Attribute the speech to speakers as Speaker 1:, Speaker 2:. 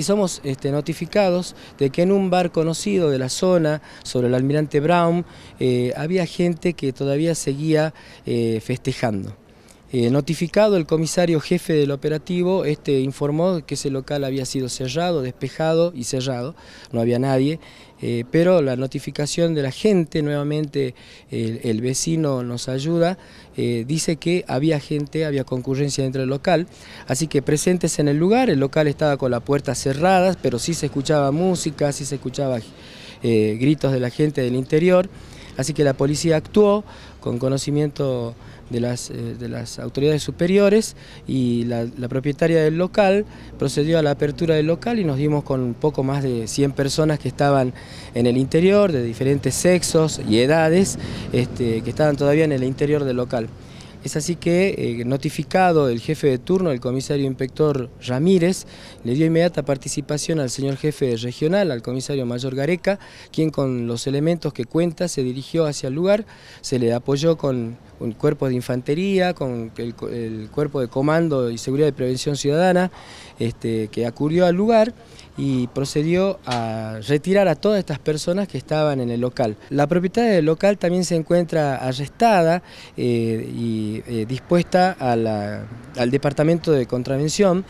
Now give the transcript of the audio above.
Speaker 1: y somos este, notificados de que en un bar conocido de la zona, sobre el almirante Brown, eh, había gente que todavía seguía eh, festejando. Eh, notificado el comisario jefe del operativo, este informó que ese local había sido cerrado, despejado y cerrado, no había nadie, eh, pero la notificación de la gente, nuevamente el, vecino nos ayuda, eh, dice que había gente, había concurrencia dentro del local, así que presentes en el lugar, el local estaba con las puertas cerradas, pero sí se escuchaba música, sí se escuchaba gritos de la gente del interior, Así que la policía actuó con conocimiento de las, eh, autoridades superiores y la, propietaria del local procedió a la apertura del local y nos dimos con poco más de 100 personas que estaban en el interior, de diferentes sexos y edades, este, que estaban todavía en el interior del local. Es así que, eh, notificado el jefe de turno, el comisario inspector Ramírez, le dio inmediata participación al señor jefe regional, al comisario mayor Gareca, quien con los elementos que cuenta se dirigió hacia el lugar, se le apoyó con un cuerpo de infantería, con el, cuerpo de comando y seguridad de prevención ciudadana, este, que acudió al lugar y procedió a retirar a todas estas personas que estaban en el local. La propietaria del local también se encuentra arrestada eh, y eh, dispuesta al Departamento de Contravención.